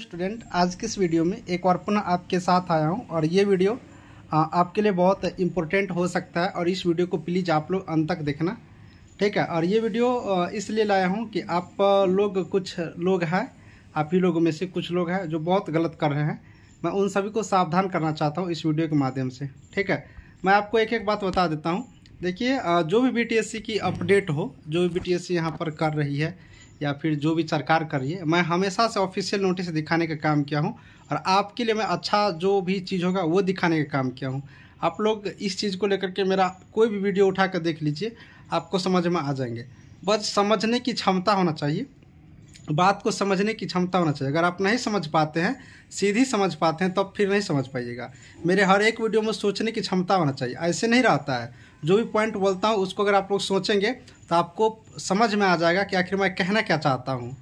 student आज किस इस वीडियो में एक बार पुनः आपके साथ आया हूं और ये वीडियो आपके लिए बहुत इम्पोर्टेंट हो सकता है और इस वीडियो को प्लीज़ आप लोग अंत तक देखना ठीक है और ये वीडियो इसलिए लाया हूं कि आप लोग कुछ लोग हैं आप ही लोगों में से कुछ लोग हैं जो बहुत गलत कर रहे हैं मैं उन सभी को सावधान करना चाहता हूँ इस वीडियो के माध्यम से ठीक है मैं आपको एक एक बात बता देता हूँ देखिए जो भी बी की अपडेट हो जो भी बी यहाँ पर कर रही है या फिर जो भी सरकार करिए मैं हमेशा से ऑफिशियल नोटिस दिखाने का काम किया हूँ और आपके लिए मैं अच्छा जो भी चीज़ होगा वो दिखाने का काम किया हूँ आप लोग इस चीज़ को लेकर के मेरा कोई भी वीडियो उठा कर देख लीजिए आपको समझ में आ जाएंगे बस समझने की क्षमता होना चाहिए बात को समझने की क्षमता होना चाहिए अगर आप नहीं समझ पाते हैं सीधी समझ पाते हैं तब तो फिर नहीं समझ पाइएगा मेरे हर एक वीडियो में सोचने की क्षमता होना चाहिए ऐसे नहीं रहता है जो भी पॉइंट बोलता हूँ उसको अगर आप लोग सोचेंगे तो आपको समझ में आ जाएगा कि आखिर मैं कहना क्या चाहता हूँ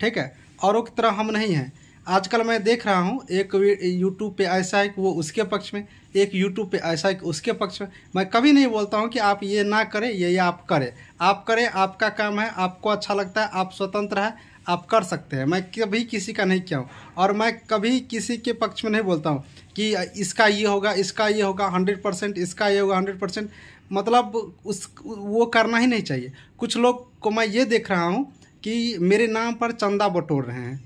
ठीक है औरों की तरह हम नहीं हैं आजकल मैं देख रहा हूँ एक यूट्यूब पे ऐसा है कि वो उसके पक्ष में एक यूट्यूब पे ऐसा है कि उसके पक्ष में मैं कभी नहीं बोलता हूँ कि आप ये ना करें ये ये आप करें आप करें आपका काम है आपको अच्छा लगता है आप स्वतंत्र है आप कर सकते हैं मैं कभी किसी का नहीं किया हूँ और मैं कभी किसी के पक्ष में नहीं बोलता हूँ कि इसका ये होगा इसका ये होगा हंड्रेड परसेंट इसका ये होगा हंड्रेड परसेंट मतलब उस वो करना ही नहीं चाहिए कुछ लोग को मैं ये देख रहा हूँ कि मेरे नाम पर चंदा बटोर रहे हैं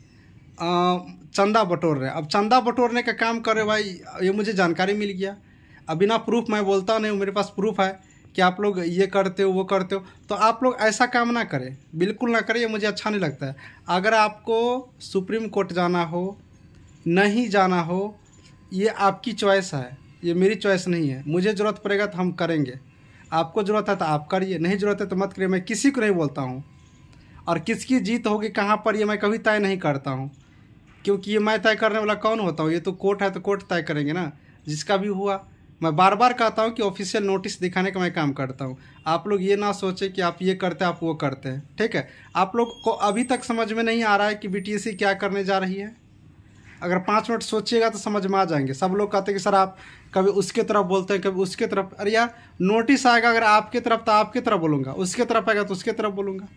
आ, चंदा बटोर रहे हैं अब चंदा बटोरने का काम करे भाई ये मुझे जानकारी मिल गया अब बिना प्रूफ मैं बोलता नहीं हूँ मेरे पास प्रूफ है कि आप लोग ये करते हो वो करते हो तो आप लोग ऐसा काम ना करें बिल्कुल ना करें ये मुझे अच्छा नहीं लगता है अगर आपको सुप्रीम कोर्ट जाना हो नहीं जाना हो ये आपकी चॉइस है ये मेरी चॉइस नहीं है मुझे ज़रूरत पड़ेगा तो हम करेंगे आपको ज़रूरत है तो आप करिए नहीं ज़रूरत है तो मत करिए मैं किसी को नहीं बोलता हूँ और किसकी जीत होगी कहाँ पर ये मैं कभी तय नहीं करता हूँ क्योंकि ये मैं तय करने वाला कौन होता हूँ ये तो कोर्ट है तो कोर्ट तय करेंगे ना जिसका भी हुआ मैं बार बार कहता हूँ कि ऑफिशियल नोटिस दिखाने का मैं काम करता हूँ आप लोग ये ना सोचें कि आप ये करते हैं आप वो करते हैं ठीक है आप लोग को अभी तक समझ में नहीं आ रहा है कि बी क्या करने जा रही है अगर पाँच मिनट सोचिएगा तो समझ में आ जाएंगे सब लोग कहते हैं कि सर आप कभी उसके तरफ बोलते हैं कभी उसके तरफ अरे यार नोटिस आएगा अगर आपके तरफ तो आपके तरफ बोलूँगा उसके तरफ आएगा तो उसके तरफ बोलूँगा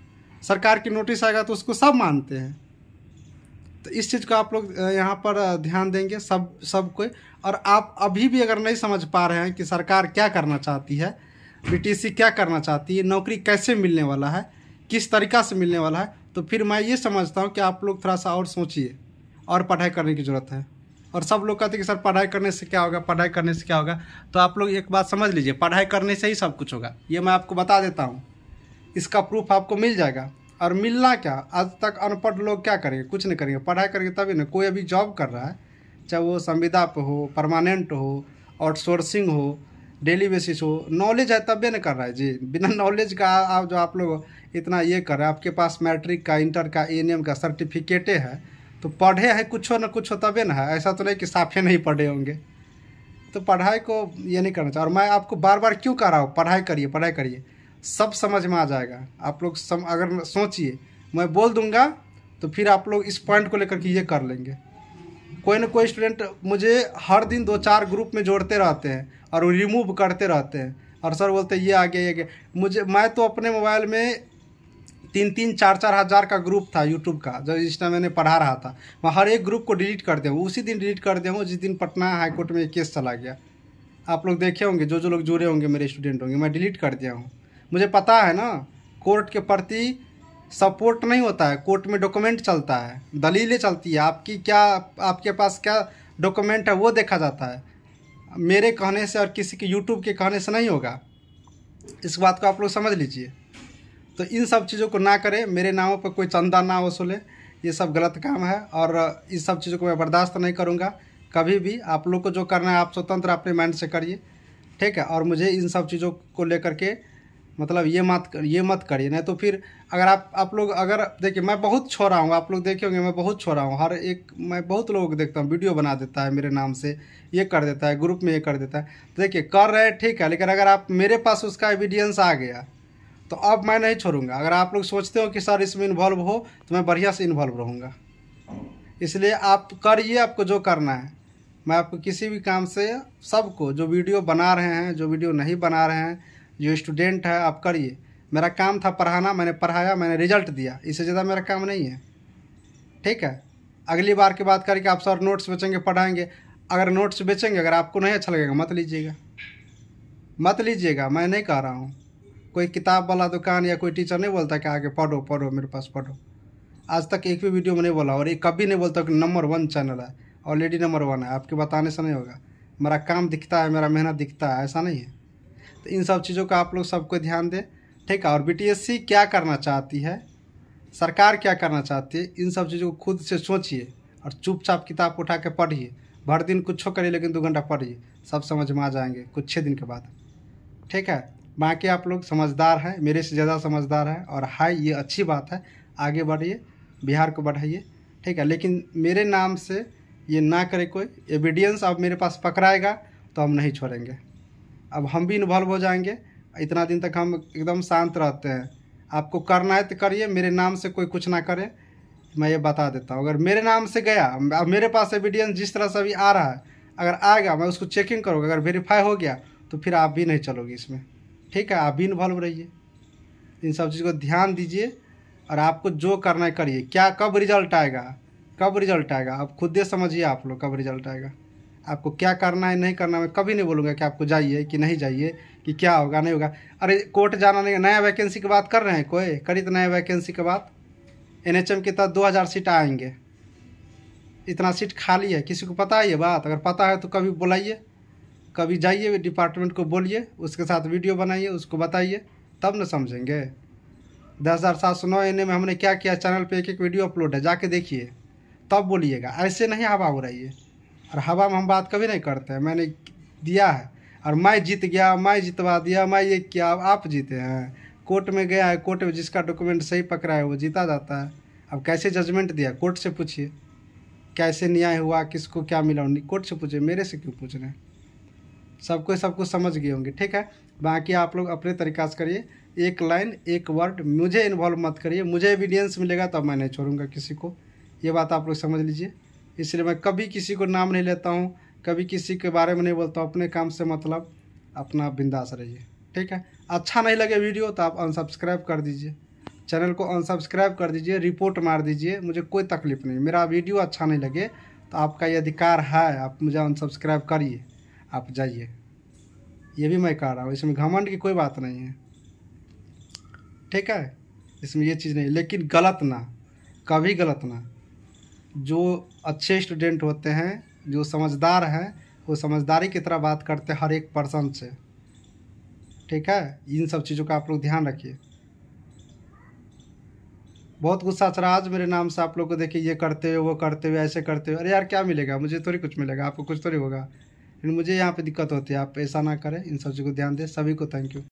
सरकार की नोटिस आएगा तो उसको सब मानते हैं तो इस चीज़ को आप लोग यहाँ पर ध्यान देंगे सब सब को और आप अभी भी अगर नहीं समझ पा रहे हैं कि सरकार क्या करना चाहती है बी क्या करना चाहती है नौकरी कैसे मिलने वाला है किस तरीका से मिलने वाला है तो फिर मैं ये समझता हूँ कि आप लोग थोड़ा सा और सोचिए और पढ़ाई करने की ज़रूरत है और सब लोग कहते हैं कि सर पढ़ाई करने से क्या होगा पढ़ाई करने से क्या होगा तो आप लोग एक बात समझ लीजिए पढ़ाई करने से ही सब कुछ होगा ये मैं आपको बता देता हूँ इसका प्रूफ आपको मिल जाएगा और मिलना क्या आज तक अनपढ़ लोग क्या करेंगे कुछ नहीं करेंगे पढ़ाई करेंगे तभी ना कोई अभी जॉब कर रहा है चाहे वो संविदा पर हो परमानेंट हो आउटसोर्सिंग हो डेली बेसिस हो नॉलेज है तब भी नहीं कर रहा है जी बिना नॉलेज का आप जो आप लोग इतना ये कर रहे हैं आपके पास मैट्रिक का इंटर का ए का सर्टिफिकेटे है तो पढ़े हैं कुछ ना कुछ हो तबे ना है ऐसा तो नहीं कि साफे नहीं पढ़े होंगे तो पढ़ाई को ये नहीं करना चाहिए और मैं आपको बार बार क्यों कह रहा हूँ पढ़ाई करिए पढ़ाई करिए सब समझ में आ जाएगा आप लोग सम अगर सोचिए मैं बोल दूंगा तो फिर आप लोग इस पॉइंट को लेकर के ये कर लेंगे कोई ना कोई स्टूडेंट मुझे हर दिन दो चार ग्रुप में जोड़ते रहते हैं और रिमूव करते रहते हैं और सर बोलते ये आ गया ये आ गया मुझे मैं तो अपने मोबाइल में तीन तीन चार चार हज़ार का ग्रुप था यूट्यूब का जब जिस टाइम मैंने पढ़ा रहा था मैं हर एक ग्रुप को डिलीट कर दें उसी दिन डिलीट कर दें जिस दिन पटना हाईकोर्ट में केस चला गया आप लोग देखे होंगे जो जो लोग जुड़े होंगे मेरे स्टूडेंट होंगे मैं डिलीट कर दिया हूँ मुझे पता है ना कोर्ट के प्रति सपोर्ट नहीं होता है कोर्ट में डॉक्यूमेंट चलता है दलीलें चलती है आपकी क्या आपके पास क्या डॉक्यूमेंट है वो देखा जाता है मेरे कहने से और किसी के यूट्यूब के कहने से नहीं होगा इस बात को आप लोग समझ लीजिए तो इन सब चीज़ों को ना करें मेरे नामों पर कोई चंदा ना वसूलें ये सब गलत काम है और इस सब चीज़ों को मैं बर्दाश्त नहीं करूँगा कभी भी आप लोग को जो करना है आप स्वतंत्र अपने माइंड से करिए ठीक है और मुझे इन सब चीज़ों को लेकर के मतलब ये मत ये मत करिए नहीं तो फिर अगर आप आप लोग अगर देखिए मैं बहुत छोड़ा हूँ आप लोग देखे होंगे मैं बहुत छोड़ा हूँ हर एक मैं बहुत लोगों को देखता हूँ वीडियो बना देता है मेरे नाम से ये कर देता है ग्रुप में ये कर देता है तो देखिए कर रहे ठीक है लेकिन अगर आप मेरे पास उसका एविडियंस आ गया तो अब मैं नहीं छोड़ूंगा अगर आप लोग सोचते हो कि सर इसमें इन्वॉल्व हो तो मैं बढ़िया से इन्वॉल्व रहूँगा इसलिए आप करिए आपको जो करना है मैं आपको किसी भी काम से सबको जो वीडियो बना रहे हैं जो वीडियो नहीं बना रहे हैं जो स्टूडेंट है आप करिए मेरा काम था पढ़ाना मैंने पढ़ाया मैंने रिजल्ट दिया इससे ज़्यादा मेरा काम नहीं है ठीक है अगली बार की बात करके आप सर नोट्स बेचेंगे पढ़ाएंगे अगर नोट्स बेचेंगे अगर आपको नहीं अच्छा लगेगा मत लीजिएगा मत लीजिएगा मैं नहीं कह रहा हूँ कोई किताब वाला दुकान या कोई टीचर नहीं बोलता कि आगे पढ़ो पढ़ो मेरे पास पढ़ो आज तक एक भी वीडियो में नहीं बोला और ये कभी नहीं बोलता कि नंबर वन चैनल है ऑलरेडी नंबर वन है आपके बताने से नहीं होगा मेरा काम दिखता है मेरा मेहनत दिखता है ऐसा नहीं है तो इन सब चीज़ों का आप लोग सबको ध्यान दें ठीक है और बी क्या करना चाहती है सरकार क्या करना चाहती है इन सब चीज़ों को खुद से सोचिए और चुपचाप किताब उठा के पढ़िए भर दिन कुछ करिए लेकिन दो घंटा पढ़िए सब समझ में आ जाएंगे कुछ छः दिन के बाद ठीक है बाकी आप लोग समझदार हैं मेरे से ज़्यादा समझदार हैं और हाई ये अच्छी बात है आगे बढ़िए बिहार को बढ़ाइए ठीक है लेकिन मेरे नाम से ये ना करे कोई एविडियंस आप मेरे पास पकड़ाएगा तो हम नहीं छोड़ेंगे अब हम भी इन्वॉल्व हो जाएंगे इतना दिन तक हम एकदम शांत रहते हैं आपको करना है तो करिए मेरे नाम से कोई कुछ ना करे मैं ये बता देता हूँ अगर मेरे नाम से गया अब मेरे पास एविडियंस जिस तरह से अभी आ रहा है अगर आएगा मैं उसको चेकिंग करूँगा अगर वेरीफाई हो गया तो फिर आप भी नहीं चलोगे इसमें ठीक है आप भी इन्वॉल्व रहिए इन सब चीज़ को ध्यान दीजिए और आपको जो करना है करिए क्या कब रिजल्ट आएगा कब रिजल्ट आएगा आप खुद ही समझिए आप लोग कब रिजल्ट आएगा आपको क्या करना है नहीं करना मैं कभी नहीं बोलूँगा कि आपको जाइए कि नहीं जाइए कि क्या होगा नहीं होगा अरे कोर्ट जाना नहीं नया वैकेंसी की बात कर रहे हैं कोई करी तो नया वैकेंसी की बात एन एच एम के तहत दो हज़ार सीट आएंगे इतना सीट खाली है किसी को पता है ये बात अगर पता है तो कभी बुलाइए कभी जाइए डिपार्टमेंट को बोलिए उसके साथ वीडियो बनाइए उसको बताइए तब ना समझेंगे दस हज़ार सात सौ नौ एन में हमने क्या किया चैनल पे एक एक वीडियो अपलोड है जाके देखिए तब बोलिएगा ऐसे नहीं हवा उड़ाइए और हवा में हम बात कभी नहीं करते हैं मैंने दिया है और मैं जीत गया मैं जितवा दिया मैं ये किया आप जीते हैं कोर्ट में गया है कोर्ट में जिसका डॉक्यूमेंट सही पकड़ा है वो जीता जाता है अब कैसे जजमेंट दिया कोर्ट से पूछिए कैसे न्याय हुआ किसको क्या मिला कोर्ट से पूछिए मेरे से क्यों पूछ रहे हैं सबको सब कुछ समझ गए होंगे ठीक है बाकी आप लोग अपने तरीका से करिए एक लाइन एक वर्ड मुझे इन्वॉल्व मत करिए मुझे एविडेंस मिलेगा तब मैं नहीं छोड़ूंगा किसी को ये बात आप लोग समझ लीजिए इसलिए मैं कभी किसी को नाम नहीं लेता हूँ कभी किसी के बारे में नहीं बोलता हूँ अपने काम से मतलब अपना बिंदास रहिए ठीक है अच्छा नहीं लगे वीडियो तो आप अनसब्सक्राइब कर दीजिए चैनल को अनसब्सक्राइब कर दीजिए रिपोर्ट मार दीजिए मुझे कोई तकलीफ नहीं मेरा वीडियो अच्छा नहीं लगे तो आपका ये अधिकार है आप मुझे अनसब्सक्राइब करिए आप जाइए ये भी मैं कह रहा हूँ इसमें घमंड की कोई बात नहीं है ठीक है इसमें ये चीज़ नहीं लेकिन गलत ना कभी गलत ना जो अच्छे स्टूडेंट होते हैं जो समझदार हैं वो समझदारी की तरह बात करते हैं हर एक पर्सन से ठीक है इन सब चीज़ों का आप लोग ध्यान रखिए बहुत गुस्सा चला आज मेरे नाम से आप लोग को देखिए ये करते हुए वो करते हुए ऐसे करते हुए अरे यार क्या मिलेगा मुझे थोड़ी कुछ मिलेगा आपको कुछ थोड़ी होगा लेकिन मुझे यहाँ पे दिक्कत होती है आप ऐसा ना करें इन सब चीज़ को ध्यान दें सभी को थैंक यू